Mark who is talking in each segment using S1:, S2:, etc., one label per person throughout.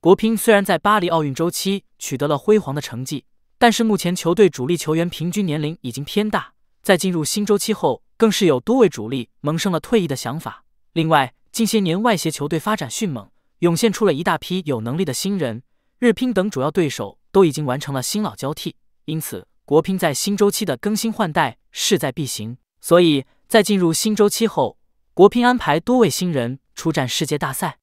S1: 国乒虽然在巴黎奥运周期取得了辉煌的成绩，但是目前球队主力球员平均年龄已经偏大，在进入新周期后，更是有多位主力萌生了退役的想法。另外，近些年外协球队发展迅猛，涌现出了一大批有能力的新人，日乒等主要对手都已经完成了新老交替，因此国乒在新周期的更新换代势在必行。所以，在进入新周期后，国乒安排多位新人出战世界大赛。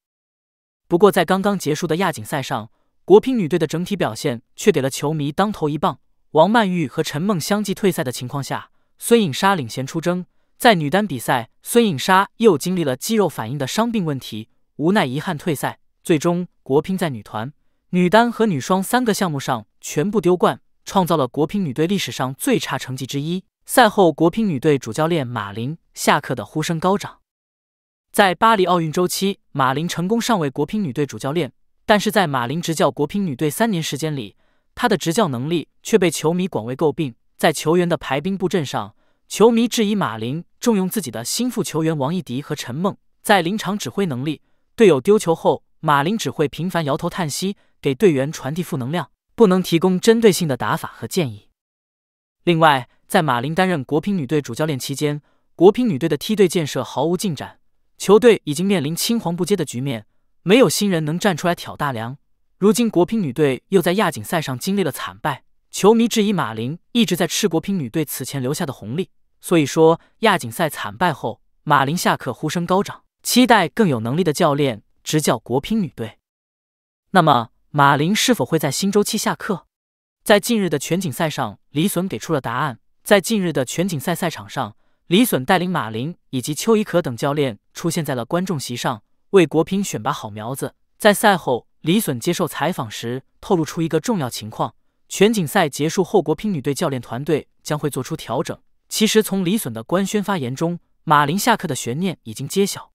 S1: 不过，在刚刚结束的亚锦赛上，国乒女队的整体表现却给了球迷当头一棒。王曼玉和陈梦相继退赛的情况下，孙颖莎领衔出征。在女单比赛，孙颖莎又经历了肌肉反应的伤病问题，无奈遗憾退赛。最终，国乒在女团、女单和女双三个项目上全部丢冠，创造了国乒女队历史上最差成绩之一。赛后，国乒女队主教练马琳下课的呼声高涨。在巴黎奥运周期，马林成功上位国乒女队主教练，但是在马林执教国乒女队三年时间里，他的执教能力却被球迷广为诟病。在球员的排兵布阵上，球迷质疑马林重用自己的心腹球员王艺迪和陈梦。在临场指挥能力，队友丢球后，马林只会频繁摇头叹息，给队员传递负能量，不能提供针对性的打法和建议。另外，在马林担任国乒女队主教练期间，国乒女队的梯队建设毫无进展。球队已经面临青黄不接的局面，没有新人能站出来挑大梁。如今国乒女队又在亚锦赛上经历了惨败，球迷质疑马琳一直在吃国乒女队此前留下的红利。所以说，亚锦赛惨败后，马琳下课呼声高涨，期待更有能力的教练执教国乒女队。那么，马琳是否会在新周期下课？在近日的全锦赛上，李隼给出了答案。在近日的全锦赛赛场上。李隼带领马林以及邱贻可等教练出现在了观众席上，为国乒选拔好苗子。在赛后，李隼接受采访时透露出一个重要情况：全锦赛结束后，国乒女队教练团队将会做出调整。其实，从李隼的官宣发言中，马林下课的悬念已经揭晓。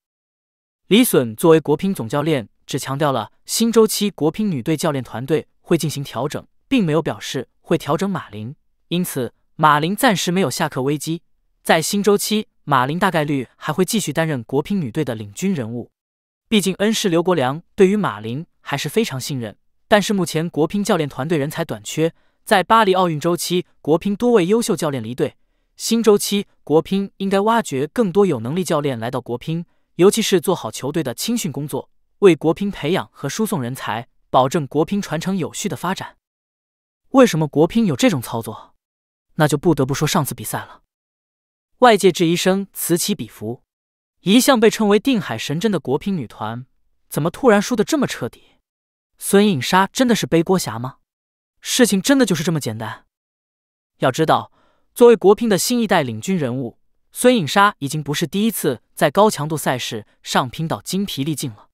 S1: 李隼作为国乒总教练，只强调了新周期国乒女队教练团队会进行调整，并没有表示会调整马林，因此马林暂时没有下课危机。在新周期，马林大概率还会继续担任国乒女队的领军人物，毕竟恩师刘国梁对于马林还是非常信任。但是目前国乒教练团队人才短缺，在巴黎奥运周期，国乒多位优秀教练离队，新周期国乒应该挖掘更多有能力教练来到国乒，尤其是做好球队的青训工作，为国乒培养和输送人才，保证国乒传承有序的发展。为什么国乒有这种操作？那就不得不说上次比赛了。外界质疑声此起彼伏，一向被称为“定海神针”的国乒女团，怎么突然输得这么彻底？孙颖莎真的是背锅侠吗？事情真的就是这么简单？要知道，作为国乒的新一代领军人物，孙颖莎已经不是第一次在高强度赛事上拼到精疲力尽了。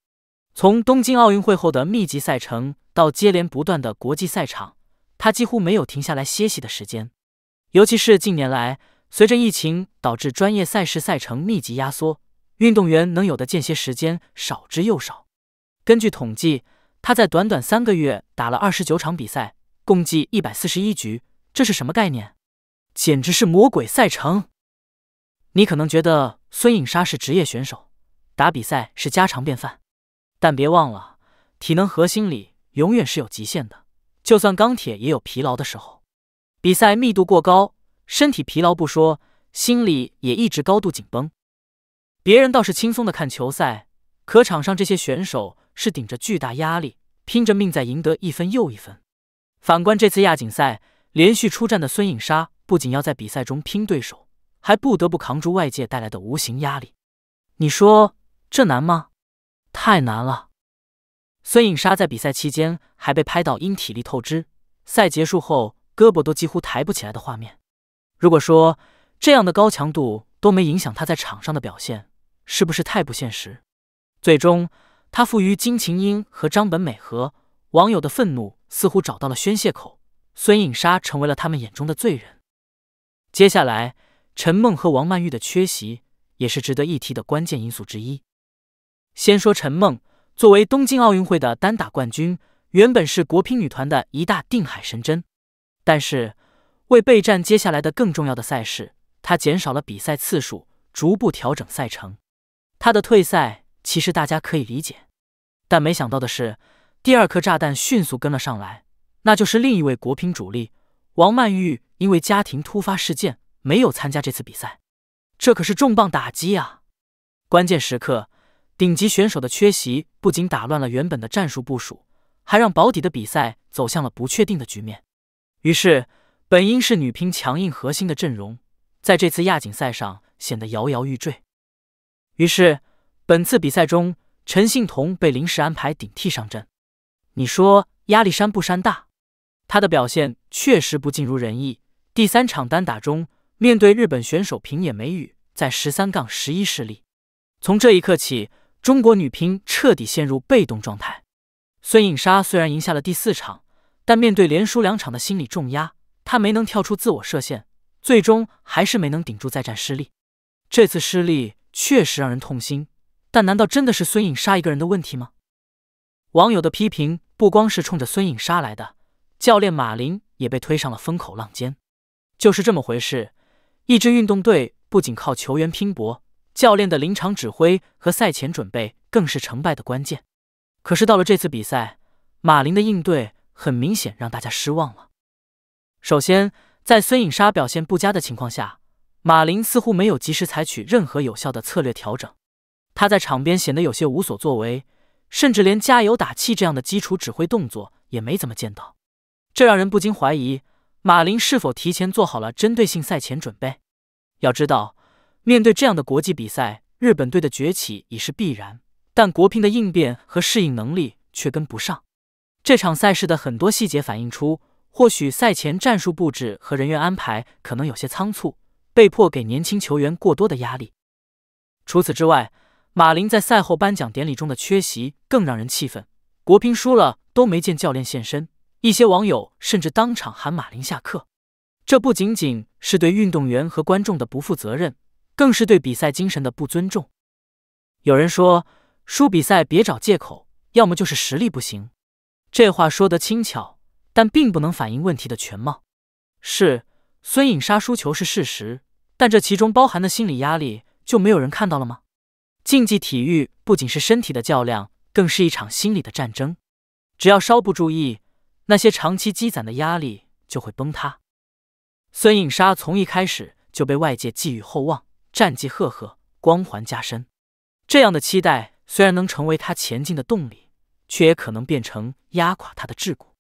S1: 从东京奥运会后的密集赛程到接连不断的国际赛场，她几乎没有停下来歇息的时间。尤其是近年来，随着疫情导致专业赛事赛程密集压缩，运动员能有的间歇时间少之又少。根据统计，他在短短三个月打了二十九场比赛，共计一百四十一局。这是什么概念？简直是魔鬼赛程！你可能觉得孙颖莎是职业选手，打比赛是家常便饭，但别忘了，体能核心里永远是有极限的，就算钢铁也有疲劳的时候。比赛密度过高。身体疲劳不说，心里也一直高度紧绷。别人倒是轻松的看球赛，可场上这些选手是顶着巨大压力，拼着命在赢得一分又一分。反观这次亚锦赛，连续出战的孙颖莎不仅要在比赛中拼对手，还不得不扛住外界带来的无形压力。你说这难吗？太难了！孙颖莎在比赛期间还被拍到因体力透支，赛结束后胳膊都几乎抬不起来的画面。如果说这样的高强度都没影响他在场上的表现，是不是太不现实？最终，他负于金琴英和张本美和，网友的愤怒似乎找到了宣泄口，孙颖莎成为了他们眼中的罪人。接下来，陈梦和王曼玉的缺席也是值得一提的关键因素之一。先说陈梦，作为东京奥运会的单打冠军，原本是国乒女团的一大定海神针，但是。为备战接下来的更重要的赛事，他减少了比赛次数，逐步调整赛程。他的退赛其实大家可以理解，但没想到的是，第二颗炸弹迅速跟了上来，那就是另一位国乒主力王曼玉，因为家庭突发事件没有参加这次比赛。这可是重磅打击啊！关键时刻，顶级选手的缺席不仅打乱了原本的战术部署，还让保底的比赛走向了不确定的局面。于是，本应是女乒强硬核心的阵容，在这次亚锦赛上显得摇摇欲坠。于是，本次比赛中，陈幸同被临时安排顶替上阵。你说压力山不山大？她的表现确实不尽如人意。第三场单打中，面对日本选手平野美宇，在十三杠十一失利。从这一刻起，中国女乒彻底陷入被动状态。孙颖莎虽然赢下了第四场，但面对连输两场的心理重压。他没能跳出自我设限，最终还是没能顶住再战失利。这次失利确实让人痛心，但难道真的是孙颖莎一个人的问题吗？网友的批评不光是冲着孙颖莎来的，教练马林也被推上了风口浪尖。就是这么回事，一支运动队不仅靠球员拼搏，教练的临场指挥和赛前准备更是成败的关键。可是到了这次比赛，马林的应对很明显让大家失望了。首先，在孙颖莎表现不佳的情况下，马林似乎没有及时采取任何有效的策略调整。他在场边显得有些无所作为，甚至连加油打气这样的基础指挥动作也没怎么见到。这让人不禁怀疑马林是否提前做好了针对性赛前准备。要知道，面对这样的国际比赛，日本队的崛起已是必然，但国乒的应变和适应能力却跟不上。这场赛事的很多细节反映出。或许赛前战术布置和人员安排可能有些仓促，被迫给年轻球员过多的压力。除此之外，马林在赛后颁奖典礼中的缺席更让人气愤。国乒输了都没见教练现身，一些网友甚至当场喊马林下课。这不仅仅是对运动员和观众的不负责任，更是对比赛精神的不尊重。有人说，输比赛别找借口，要么就是实力不行。这话说得轻巧。但并不能反映问题的全貌。是孙颖莎输球是事实，但这其中包含的心理压力就没有人看到了吗？竞技体育不仅是身体的较量，更是一场心理的战争。只要稍不注意，那些长期积攒的压力就会崩塌。孙颖莎从一开始就被外界寄予厚望，战绩赫赫，光环加深。这样的期待虽然能成为她前进的动力，却也可能变成压垮她的桎梏。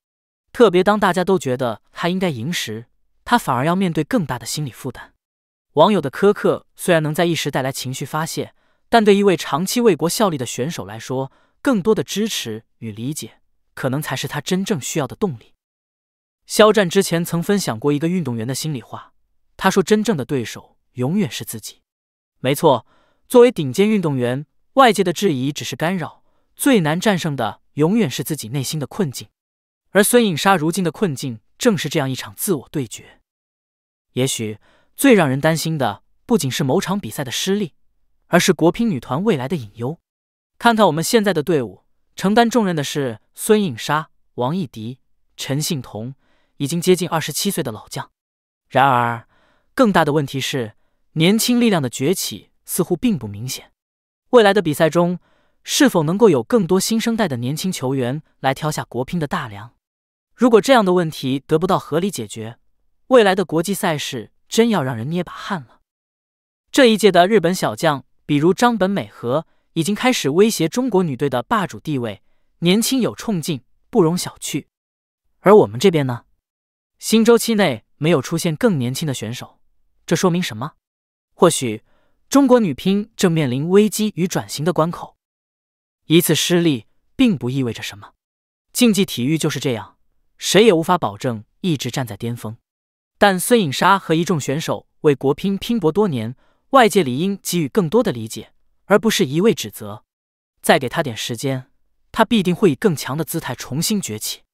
S1: 特别当大家都觉得他应该赢时，他反而要面对更大的心理负担。网友的苛刻虽然能在一时带来情绪发泄，但对一位长期为国效力的选手来说，更多的支持与理解，可能才是他真正需要的动力。肖战之前曾分享过一个运动员的心里话，他说：“真正的对手永远是自己。”没错，作为顶尖运动员，外界的质疑只是干扰，最难战胜的永远是自己内心的困境。而孙颖莎如今的困境正是这样一场自我对决。也许最让人担心的不仅是某场比赛的失利，而是国乒女团未来的隐忧。看看我们现在的队伍，承担重任的是孙颖莎、王艺迪、陈幸同，已经接近二十七岁的老将。然而，更大的问题是，年轻力量的崛起似乎并不明显。未来的比赛中，是否能够有更多新生代的年轻球员来挑下国乒的大梁？如果这样的问题得不到合理解决，未来的国际赛事真要让人捏把汗了。这一届的日本小将，比如张本美和，已经开始威胁中国女队的霸主地位，年轻有冲劲，不容小觑。而我们这边呢，新周期内没有出现更年轻的选手，这说明什么？或许中国女乒正面临危机与转型的关口。一次失利并不意味着什么，竞技体育就是这样。谁也无法保证一直站在巅峰，但孙颖莎和一众选手为国乒拼搏多年，外界理应给予更多的理解，而不是一味指责。再给他点时间，他必定会以更强的姿态重新崛起。